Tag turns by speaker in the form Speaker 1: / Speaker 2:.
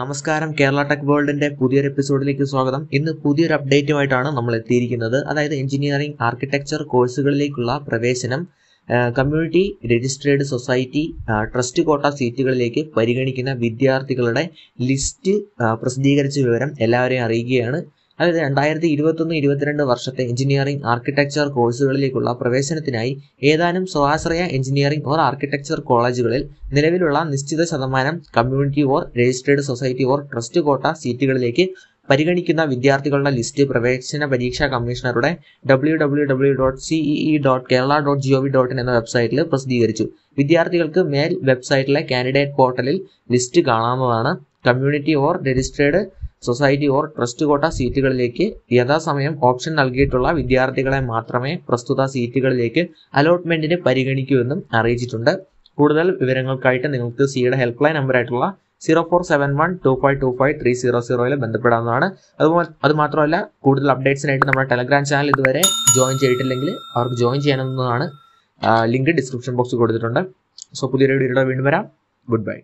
Speaker 1: നമസ്കാരം കേരള ടെക് വേൾഡിന്റെ പുതിയൊരു എപ്പിസോഡിലേക്ക് സ്വാഗതം ഇന്ന് പുതിയൊരു അപ്ഡേറ്റുമായിട്ടാണ് നമ്മൾ എത്തിയിരിക്കുന്നത് അതായത് എഞ്ചിനീയറിംഗ് ആർക്കിടെക്ചർ കോഴ്സുകളിലേക്കുള്ള പ്രവേശനം community registered society trust quota സീറ്റുകളിലേക്ക് പരിഗണിക്കുന്ന വിദ്യാർത്ഥികളുടെ ലിസ്റ്റ് പ്രസിദ്ധീകരിച്ച വിവരം എല്ലാവരെയും അറിയുകയാണ് അതായത് രണ്ടായിരത്തി ഇരുപത്തൊന്ന് ഇരുപത്തിരണ്ട് വർഷത്തെ എഞ്ചിനീയറിംഗ് ആർക്കിടെക്ചർ കോഴ്സുകളിലേക്കുള്ള പ്രവേശനത്തിനായി ഏതാനും സ്വാശ്രയ എഞ്ചിനീയറിംഗ് ഓർ ആർക്കിടെക്ചർ കോളേജുകളിൽ നിലവിലുള്ള നിശ്ചിത ശതമാനം community or registered society or trust quota സീറ്റുകളിലേക്ക് പരിഗണിക്കുന്ന വിദ്യാർത്ഥികളുടെ ലിസ്റ്റ് പ്രവേശന പരീക്ഷാ കമ്മീഷണറുടെ W W W dot CEE dot Kerala dot G O V dot in എന്ന വെബ്സൈറ്റിൽ പ്രസിദ്ധീകരിച്ചു വിദ്യാർത്ഥികൾക്ക് മേൽ വെബ്സൈറ്റിലെ കാൻഡിഡേറ്റ് പോർട്ടലിൽ ലിസ്റ്റ് കാണാവുന്നതാണ് community or registered society or trust quota സീറ്റുകളിലേക്ക് യഥാസമയം ഓപ്ഷൻ നൽകിയിട്ടുള്ള വിദ്യാർത്ഥികളെ മാത്രമേ പ്രസ്തുത സീറ്റുകളിലേക്ക് അലോട്ട്മെന്റിന് പരിഗണിക്കൂ എന്നും അറിയിച്ചിട്ടുണ്ട് കൂടുതൽ വിവരങ്ങൾക്കായിട്ട് നിങ്ങൾക്ക് സിയുടെ ഹെൽപ്പ് ലൈൻ ആയിട്ടുള്ള zero four seven one two five two five three zero സീറോയിൽ ബന്ധപ്പെടാവുന്നതാണ് അതുപോലെ അത് മാത്രമല്ല കൂടുതൽ അപ്ഡേറ്റ്സിനായിട്ട് നമ്മുടെ ടെലഗ്രാം ചാനൽ ഇതുവരെ ജോയിൻ ചെയ്തിട്ടില്ലെങ്കിൽ അവർക്ക് ജോയിൻ ചെയ്യണമെന്നതാണ് ലിങ്ക് ഡിസ്ക്രിപ്ഷൻ ബോക്സിൽ കൊടുത്തിട്ടുണ്ട് സോ പുതിയൊരു വീഡിയോ വീണ്ടും വരാം ഗുഡ് ബൈ